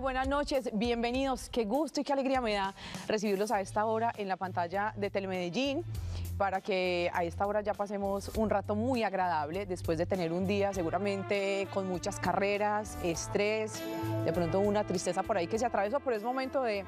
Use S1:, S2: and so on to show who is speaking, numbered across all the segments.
S1: Buenas noches, bienvenidos. Qué gusto y qué alegría me da recibirlos a esta hora en la pantalla de Telemedellín para que a esta hora ya pasemos un rato muy agradable después de tener un día seguramente con muchas carreras, estrés, de pronto una tristeza por ahí que se atravesó, Por es momento de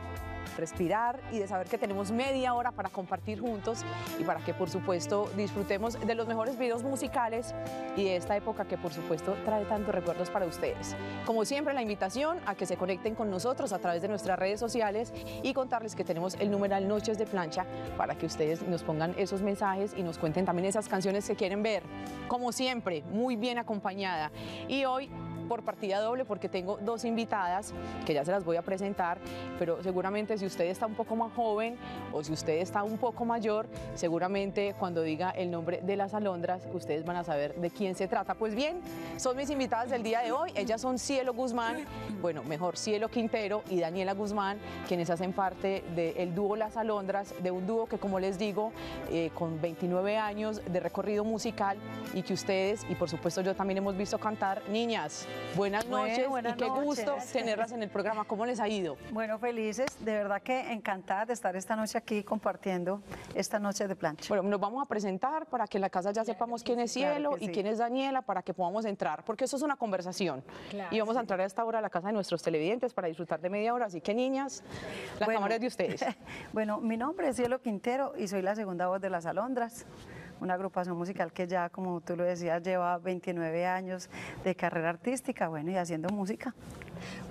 S1: respirar y de saber que tenemos media hora para compartir juntos y para que por supuesto disfrutemos de los mejores videos musicales y de esta época que por supuesto trae tantos recuerdos para ustedes. Como siempre la invitación a que se conecten con nosotros a través de nuestras redes sociales y contarles que tenemos el numeral Noches de Plancha para que ustedes nos pongan esos mensajes y nos cuenten también esas canciones que quieren ver. Como siempre, muy bien acompañada. Y hoy por partida doble porque tengo dos invitadas que ya se las voy a presentar, pero seguramente si usted está un poco más joven o si usted está un poco mayor, seguramente cuando diga el nombre de las alondras, ustedes van a saber de quién se trata. Pues bien, son mis invitadas del día de hoy, ellas son Cielo Guzmán, bueno, mejor Cielo Quintero y Daniela Guzmán, quienes hacen parte del dúo Las Alondras, de un dúo que como les digo, eh, con 29 años de recorrido musical y que ustedes, y por supuesto yo también hemos visto cantar, niñas,
S2: Buenas noches y qué gusto tenerlas en el programa. ¿Cómo les ha ido? Bueno, felices, de verdad que encantada de estar esta noche aquí compartiendo esta noche de plancha. Bueno, nos vamos a
S1: presentar para que en la casa ya sepamos quién es Cielo y quién es Daniela para que podamos entrar, porque eso es una conversación.
S2: y vamos a entrar a esta hora a la casa de nuestros televidentes para disfrutar de media hora. Así que, niñas, la es de ustedes. bueno, mi nombre es Cielo Quintero y soy la segunda voz de Las Alondras una agrupación musical que ya, como tú lo decías, lleva 29 años de carrera artística, bueno, y haciendo música.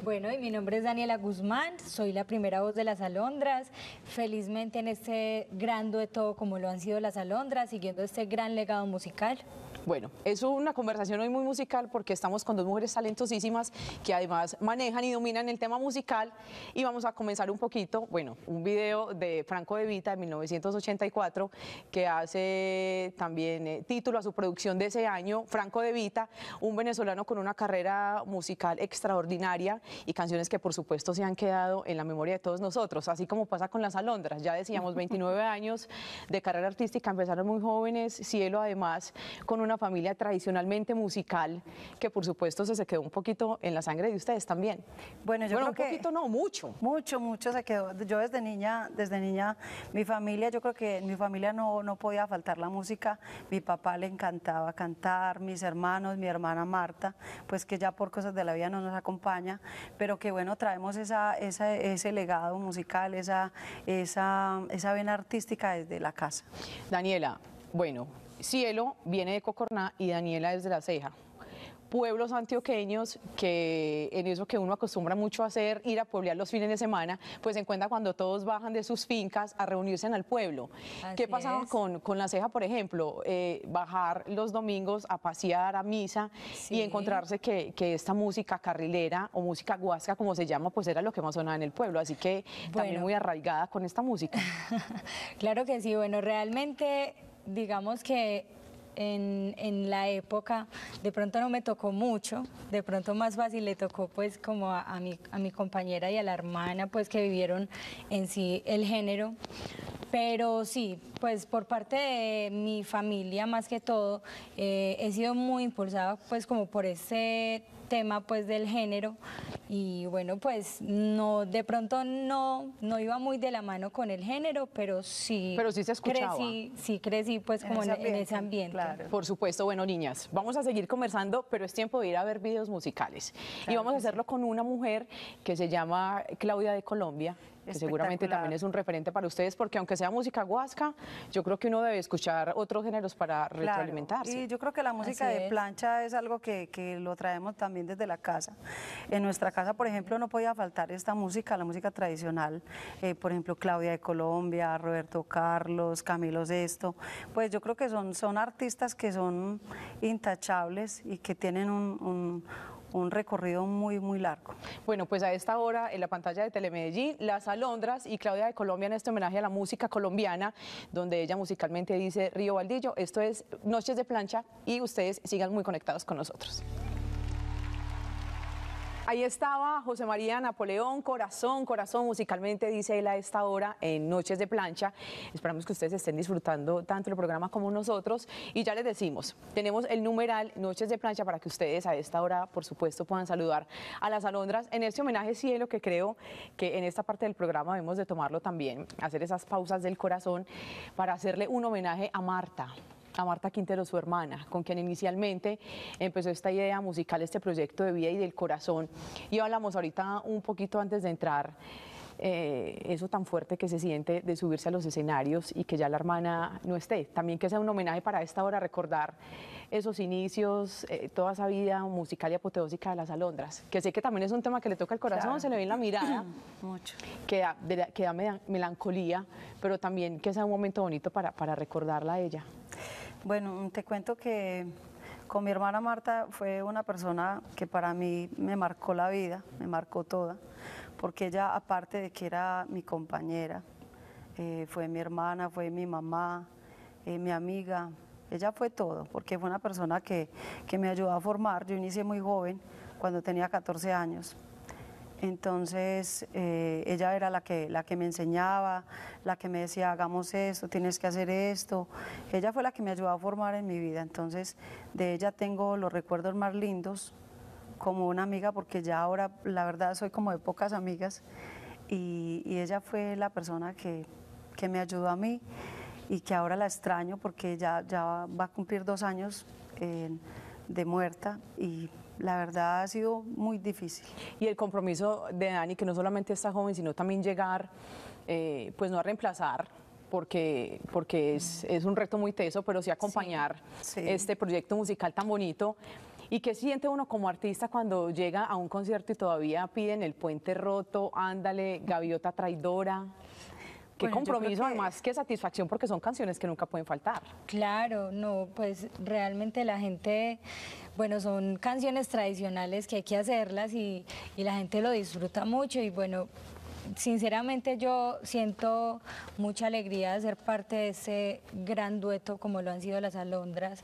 S3: Bueno, y mi nombre es Daniela Guzmán, soy la primera voz de Las Alondras, felizmente en este gran todo como lo han sido Las Alondras, siguiendo este gran legado musical. Bueno, es una conversación hoy muy musical porque estamos con dos mujeres
S1: talentosísimas que además manejan y dominan el tema musical y vamos a comenzar un poquito, bueno, un video de Franco De Vita de 1984 que hace también eh, título a su producción de ese año, Franco De Vita, un venezolano con una carrera musical extraordinaria y canciones que por supuesto se han quedado en la memoria de todos nosotros, así como pasa con las alondras, ya decíamos 29 años de carrera artística, empezaron muy jóvenes, Cielo además con una familia tradicionalmente musical que por supuesto se,
S2: quedó un poquito en la sangre de ustedes también. Bueno, yo creo un poquito no, mucho. Mucho, mucho se quedó. Yo desde niña, desde niña, mi familia, yo creo que mi familia no, no podía faltar la música. Mi papá le encantaba cantar, mis hermanos, mi hermana Marta, pues que ya por cosas de la vida no nos acompaña, pero que bueno, traemos esa, ese legado musical, esa, esa, esa vena artística desde la casa. Daniela,
S1: bueno, Cielo viene de Cocorná y Daniela es de La Ceja. Pueblos antioqueños que en eso que uno acostumbra mucho a hacer, ir a pueblear los fines de semana, pues se encuentra cuando todos bajan de sus fincas a reunirse en el pueblo. ¿Qué pasaba con, La Ceja, por ejemplo? Eh, bajar los domingos a pasear, a misa y encontrarse que, esta música carrilera o música guasca, como se llama, pues era lo que más sonaba en el pueblo. Así que también
S2: muy
S3: arraigada con esta música. claro que sí, bueno, realmente digamos que en, en, la época, de pronto no me tocó mucho, de pronto más fácil le tocó pues como a, mi, a mi compañera y a la hermana pues que vivieron en sí el género, pero sí, pues por parte de mi familia más que todo, eh, he sido muy impulsada pues como por ese tema pues del género y bueno pues no de pronto no no iba muy de la mano con el género pero sí pero sí se escuchaba crecí, sí crecí pues como en, ese ambiente,
S1: por supuesto bueno niñas vamos a seguir conversando pero es tiempo de ir a ver videos musicales y vamos a hacerlo con una mujer que se llama Claudia de Colombia seguramente también es un referente para ustedes, porque aunque sea música huasca... yo creo que uno debe escuchar otros géneros para retroalimentarse. Y yo creo que la música de
S2: plancha es algo que, lo traemos también desde la casa. En nuestra casa, por ejemplo, no podía faltar esta música, la música tradicional, eh, por ejemplo, Claudia de Colombia, Roberto Carlos, Camilo Sesto, pues yo creo que son, son artistas que son intachables y que tienen un un recorrido muy, muy largo. Bueno, pues a esta hora en la pantalla de Telemedellín, Las Alondras
S1: y Claudia de Colombia en este homenaje a la música colombiana, donde ella musicalmente dice Río Baldillo. esto es Noches de Plancha y ustedes sigan muy conectados con nosotros. Ahí estaba José María Napoleón, corazón, corazón, musicalmente dice él a esta hora en Noches de Plancha. Esperamos que ustedes estén disfrutando tanto el programa como nosotros. Y ya les decimos, tenemos el numeral Noches de Plancha para que ustedes a esta hora, por supuesto, puedan saludar a las alondras. En este homenaje cielo que creo que en esta parte del programa debemos de tomarlo también, hacer esas pausas del corazón para hacerle un homenaje a Marta, a Marta Quintero, su hermana, con quien inicialmente empezó esta idea musical, este proyecto de vida y del corazón. Y hablamos ahorita un poquito antes de entrar. Eh, eso tan fuerte que se siente de subirse a los escenarios y que ya la hermana no esté. También que sea un homenaje para esta hora recordar esos inicios, eh, toda esa vida musical y apoteósica de las alondras, que sé que también es un tema que le toca el corazón, se le ve en la mirada, que da, melancolía, pero también que sea un momento bonito para, para recordarla a ella.
S2: Bueno, te cuento que con mi hermana Marta fue una persona que para mí me marcó la vida, me marcó toda, porque ella aparte de que era mi compañera, eh, fue mi hermana, fue mi mamá, eh, mi amiga, ella fue todo, porque fue una persona que, que me ayudó a formar, yo inicié muy joven, cuando tenía 14 años. Entonces eh, ella era la que, la que me enseñaba, la que me decía, hagamos esto, tienes que hacer esto. Ella fue la que me ayudó a formar en mi vida. Entonces de ella tengo los recuerdos más lindos como una amiga, porque ya ahora la verdad soy como de pocas amigas. Y, ella fue la persona que, me ayudó a mí y que ahora la extraño porque ya, ya va a cumplir dos años eh, de muerta y la verdad ha sido muy difícil. Y el compromiso de Dani, que no solamente está joven, sino también llegar,
S1: eh, pues no a reemplazar, porque, porque es, un reto muy teso, pero sí acompañar este proyecto musical tan bonito. ¿Y qué siente uno como artista cuando llega a un concierto y todavía piden el puente roto, ándale, gaviota traidora? Qué compromiso, además, qué satisfacción, porque son canciones que nunca pueden faltar.
S3: Claro, no, pues realmente la gente, bueno, son canciones tradicionales que hay que hacerlas y, la gente lo disfruta mucho y bueno, sinceramente yo siento mucha alegría de ser parte de ese gran dueto como lo han sido las alondras.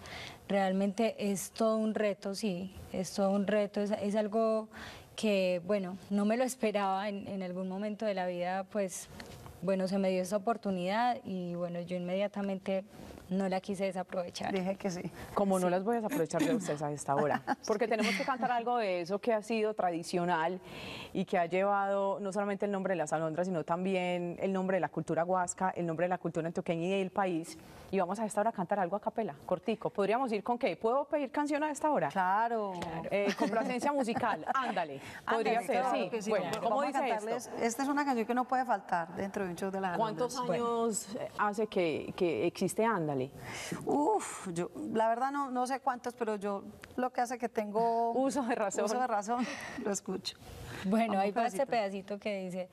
S3: Realmente es todo un reto, sí, es todo un reto, es, algo que, bueno, no me lo esperaba en, en algún momento de la vida, pues bueno, se me dio esa oportunidad y bueno, yo inmediatamente no la quise desaprovechar. Dije que sí.
S1: Como no las voy a desaprovechar de ustedes a esta hora,
S3: porque tenemos que cantar algo de
S1: eso que ha sido tradicional y que ha llevado no solamente el nombre de las alondras, sino también el nombre de la cultura huasca, el nombre de la cultura antioqueña y del país. Y vamos a esta hora a cantar algo a capela, cortico. ¿Podríamos ir con qué? ¿Puedo pedir canción a esta hora? Claro. Eh, complacencia musical, ándale. Podría ser, Bueno, ¿cómo cantarles, Esta es una canción que no puede faltar dentro de un show de la ¿Cuántos años eh, hace que, existe Ándale?
S2: Uf, la verdad no, no sé cuántos, pero yo lo que hace que tengo... Uso de razón. Uso de razón, lo escucho.
S3: Bueno, hay ahí va ese
S2: pedacito que dice...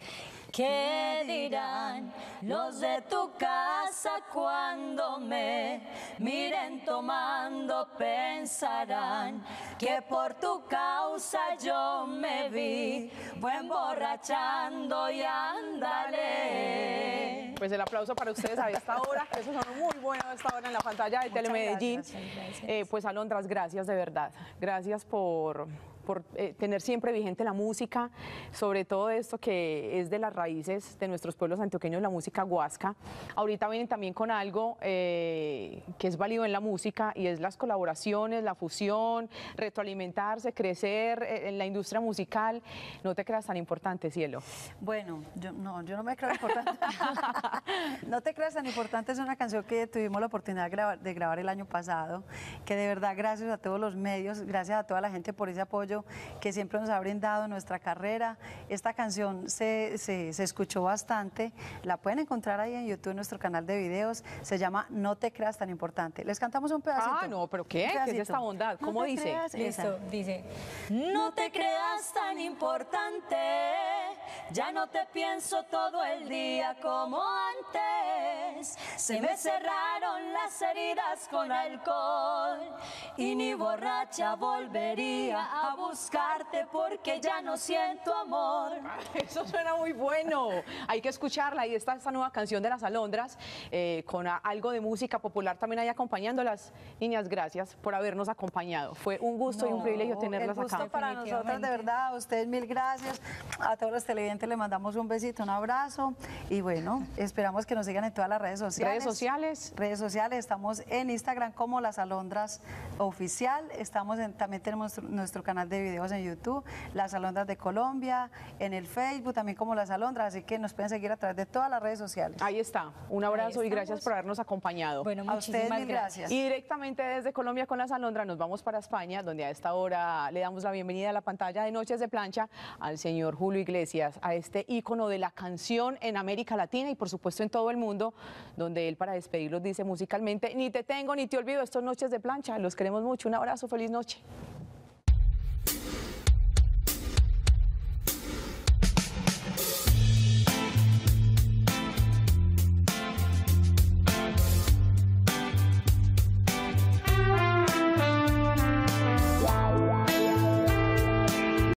S3: ¿Qué dirán los de tu casa cuando me miren tomando? Pensarán que por tu causa yo me vi, fue emborrachando y ándale.
S1: Pues el aplauso para ustedes a esta hora,
S3: eso son muy buenos a esta hora en la pantalla
S1: de Telemedellín. Eh, pues Alondras, gracias de verdad. Gracias por por eh, tener siempre vigente la música, sobre todo esto que es de las raíces de nuestros pueblos antioqueños, la música huasca. Ahorita vienen también con algo eh, que es válido en la música y es las colaboraciones, la fusión, retroalimentarse, crecer eh, en la industria musical. No te creas tan importante, cielo.
S2: Bueno, yo, no, yo no me creo importante. no te creas tan importante es una canción que tuvimos la oportunidad de grabar el año pasado, que de verdad gracias a todos los medios, gracias a toda la gente por ese apoyo que siempre nos ha brindado nuestra carrera. Esta canción se, escuchó bastante, la pueden encontrar ahí en YouTube, en nuestro canal de videos, se llama No te creas tan importante. Les cantamos un pedacito. Ah, no, pero ¿qué? ¿Qué esta bondad? ¿Cómo dice? dice, no te creas tan importante, ya no te pienso todo el
S3: día como antes, se me cerraron las heridas con alcohol y ni borracha volvería a buscarte porque ya no siento amor. Eso suena muy bueno. Hay que
S1: escucharla. Ahí está esta nueva canción de las alondras eh, con algo de música popular también ahí acompañándolas. Niñas, gracias por habernos acompañado. Fue un gusto y un privilegio tenerlas Un gusto para nosotros, de
S2: verdad. ustedes mil gracias. A todos los televidentes le mandamos un besito, un abrazo. Y bueno, esperamos que nos sigan en todas las redes sociales. Redes sociales. Redes sociales. Estamos en Instagram como Las Alondras Oficial. Estamos en, también tenemos nuestro canal de videos en YouTube, Las Alondras de Colombia, en el Facebook también como Las Alondras, así que nos pueden seguir a través de todas las redes sociales. Ahí está, un abrazo y gracias por
S1: habernos acompañado.
S2: Bueno, muchísimas gracias. Y
S1: directamente desde Colombia con Las Alondras nos vamos para España, donde a esta hora le damos la bienvenida a la pantalla de Noches de Plancha al señor Julio Iglesias, a este ícono de la canción en América Latina y por supuesto en todo el mundo, donde él para despedirlos dice musicalmente, ni te tengo ni te olvido, estos noches de plancha, los queremos mucho, un abrazo, feliz noche.